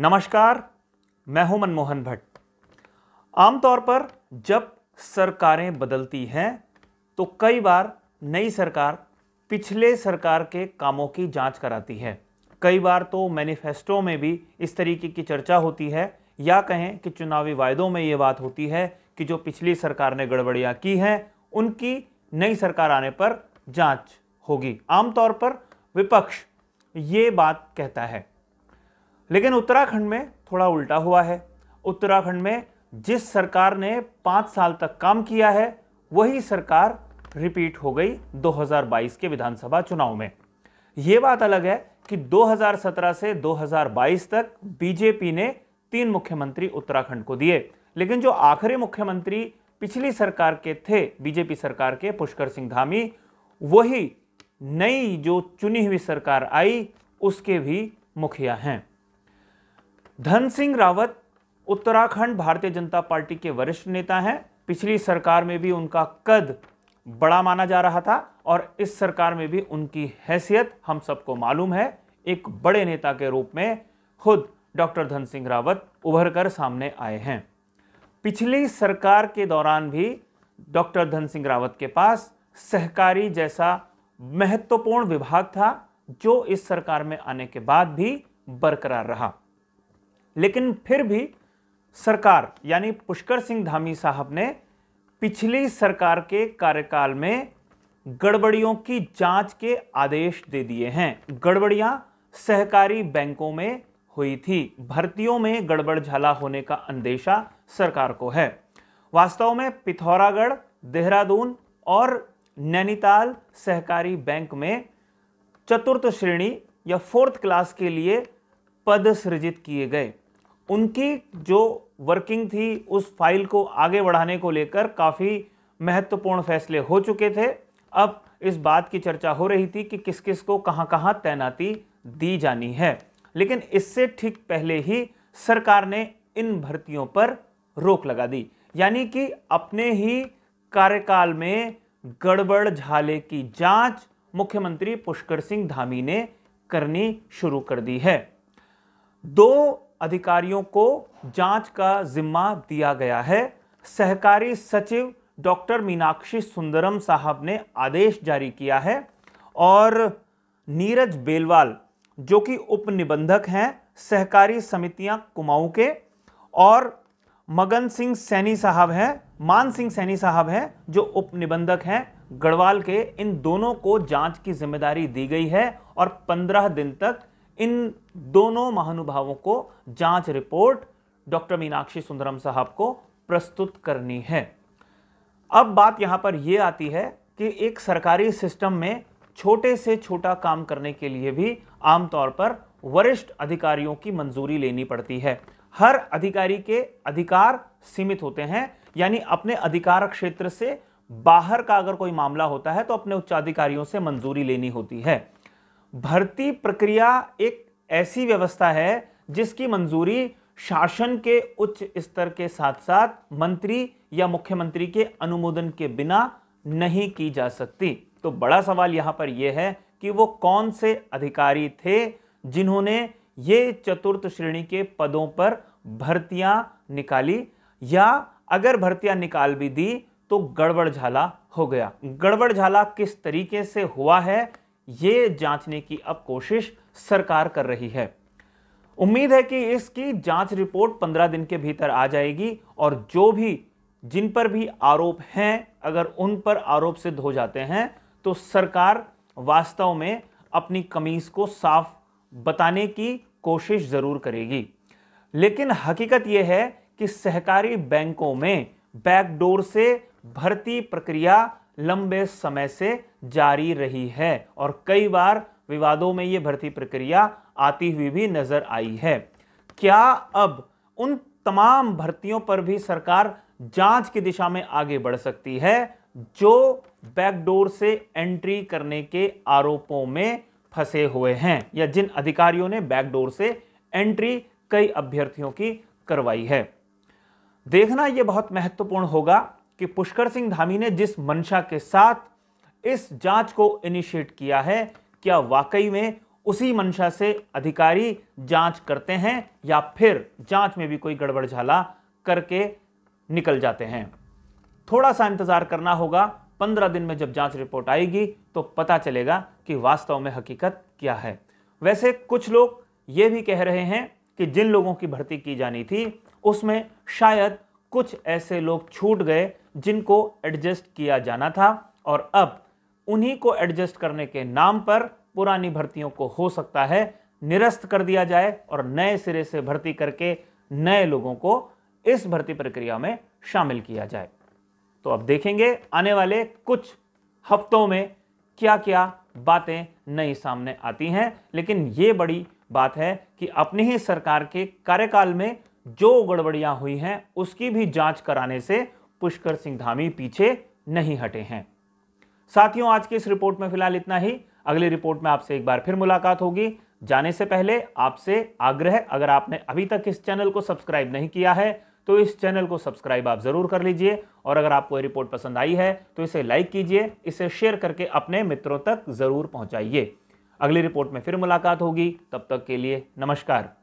नमस्कार मैं हूं मनमोहन भट्ट आमतौर पर जब सरकारें बदलती हैं तो कई बार नई सरकार पिछले सरकार के कामों की जांच कराती है कई बार तो मैनिफेस्टो में भी इस तरीके की चर्चा होती है या कहें कि चुनावी वायदों में ये बात होती है कि जो पिछली सरकार ने गड़बड़ियाँ की हैं उनकी नई सरकार आने पर जांच होगी आमतौर पर विपक्ष ये बात कहता है लेकिन उत्तराखंड में थोड़ा उल्टा हुआ है उत्तराखंड में जिस सरकार ने पाँच साल तक काम किया है वही सरकार रिपीट हो गई 2022 के विधानसभा चुनाव में ये बात अलग है कि 2017 से 2022 तक बीजेपी ने तीन मुख्यमंत्री उत्तराखंड को दिए लेकिन जो आखिरी मुख्यमंत्री पिछली सरकार के थे बीजेपी सरकार के पुष्कर सिंह धामी वही नई जो चुनी हुई सरकार आई उसके भी मुखिया हैं धन सिंह रावत उत्तराखंड भारतीय जनता पार्टी के वरिष्ठ नेता हैं पिछली सरकार में भी उनका कद बड़ा माना जा रहा था और इस सरकार में भी उनकी हैसियत हम सबको मालूम है एक बड़े नेता के रूप में खुद डॉक्टर धन सिंह रावत उभर कर सामने आए हैं पिछली सरकार के दौरान भी डॉक्टर धन सिंह रावत के पास सहकारी जैसा महत्वपूर्ण विभाग था जो इस सरकार में आने के बाद भी बरकरार रहा लेकिन फिर भी सरकार यानी पुष्कर सिंह धामी साहब ने पिछली सरकार के कार्यकाल में गड़बड़ियों की जांच के आदेश दे दिए हैं गड़बड़ियां सहकारी बैंकों में हुई थी भर्तियों में गड़बड़ झाला होने का अंदेशा सरकार को है वास्तव में पिथौरागढ़ देहरादून और नैनीताल सहकारी बैंक में चतुर्थ श्रेणी या फोर्थ क्लास के लिए पद सृजित किए गए उनकी जो वर्किंग थी उस फाइल को आगे बढ़ाने को लेकर काफ़ी महत्वपूर्ण फैसले हो चुके थे अब इस बात की चर्चा हो रही थी कि किस किस को कहां कहां तैनाती दी जानी है लेकिन इससे ठीक पहले ही सरकार ने इन भर्तियों पर रोक लगा दी यानी कि अपने ही कार्यकाल में गड़बड़ झाले की जांच मुख्यमंत्री पुष्कर सिंह धामी ने करनी शुरू कर दी है दो अधिकारियों को जांच का जिम्मा दिया गया है सहकारी सचिव डॉक्टर मीनाक्षी सुंदरम साहब ने आदेश जारी किया है और नीरज बेलवाल जो कि उप निबंधक हैं सहकारी समितियां कुमाऊं के और मगन सिंह सैनी साहब हैं मान सिंह सैनी साहब हैं जो उप निबंधक हैं गढ़वाल के इन दोनों को जांच की जिम्मेदारी दी गई है और 15 दिन तक इन दोनों महानुभावों को जांच रिपोर्ट डॉक्टर मीनाक्षी सुंदरम साहब को प्रस्तुत करनी है अब बात यहां पर यह आती है कि एक सरकारी सिस्टम में छोटे से छोटा काम करने के लिए भी आमतौर पर वरिष्ठ अधिकारियों की मंजूरी लेनी पड़ती है हर अधिकारी के अधिकार सीमित होते हैं यानी अपने अधिकार क्षेत्र से बाहर का अगर कोई मामला होता है तो अपने उच्चाधिकारियों से मंजूरी लेनी होती है भर्ती प्रक्रिया एक ऐसी व्यवस्था है जिसकी मंजूरी शासन के उच्च स्तर के साथ साथ मंत्री या मुख्यमंत्री के अनुमोदन के बिना नहीं की जा सकती तो बड़ा सवाल यहां पर यह है कि वो कौन से अधिकारी थे जिन्होंने ये चतुर्थ श्रेणी के पदों पर भर्तियां निकाली या अगर भर्तियां निकाल भी दी तो गड़बड़झाला हो गया गड़बड़ झाला किस तरीके से हुआ है ये जांचने की अब कोशिश सरकार कर रही है उम्मीद है कि इसकी जांच रिपोर्ट 15 दिन के भीतर आ जाएगी और जो भी जिन पर भी आरोप हैं अगर उन पर आरोप सिद्ध हो जाते हैं तो सरकार वास्तव में अपनी कमीज को साफ बताने की कोशिश ज़रूर करेगी लेकिन हकीकत यह है कि सहकारी बैंकों में बैकडोर से भर्ती प्रक्रिया लंबे समय से जारी रही है और कई बार विवादों में ये भर्ती प्रक्रिया आती हुई भी नजर आई है क्या अब उन तमाम भर्तियों पर भी सरकार जांच की दिशा में आगे बढ़ सकती है जो बैकडोर से एंट्री करने के आरोपों में फंसे हुए हैं या जिन अधिकारियों ने बैकडोर से एंट्री कई अभ्यर्थियों की करवाई है देखना यह बहुत महत्वपूर्ण होगा कि पुष्कर सिंह धामी ने जिस मंशा के साथ इस जांच को इनिशिएट किया है क्या वाकई में उसी मंशा से अधिकारी जांच करते हैं या फिर जांच में भी कोई गड़बड़ झाला करके निकल जाते हैं थोड़ा सा इंतज़ार करना होगा पंद्रह दिन में जब जांच रिपोर्ट आएगी तो पता चलेगा कि वास्तव में हकीकत क्या है वैसे कुछ लोग ये भी कह रहे हैं कि जिन लोगों की भर्ती की जानी थी उसमें शायद कुछ ऐसे लोग छूट गए जिनको एडजस्ट किया जाना था और अब उन्हीं को एडजस्ट करने के नाम पर पुरानी भर्तियों को हो सकता है निरस्त कर दिया जाए और नए सिरे से भर्ती करके नए लोगों को इस भर्ती प्रक्रिया में शामिल किया जाए तो अब देखेंगे आने वाले कुछ हफ्तों में क्या क्या बातें नई सामने आती हैं लेकिन ये बड़ी बात है कि अपनी ही सरकार के कार्यकाल में जो गड़बड़ियां हुई हैं उसकी भी जांच कराने से पुष्कर सिंह धामी पीछे नहीं हटे हैं साथियों आज की इस रिपोर्ट में फिलहाल इतना ही अगली रिपोर्ट में आपसे एक बार फिर मुलाकात होगी जाने से पहले आपसे आग्रह अगर आपने अभी तक इस चैनल को सब्सक्राइब नहीं किया है तो इस चैनल को सब्सक्राइब आप ज़रूर कर लीजिए और अगर आपको ये रिपोर्ट पसंद आई है तो इसे लाइक कीजिए इसे शेयर करके अपने मित्रों तक ज़रूर पहुंचाइए अगली रिपोर्ट में फिर मुलाकात होगी तब तक के लिए नमस्कार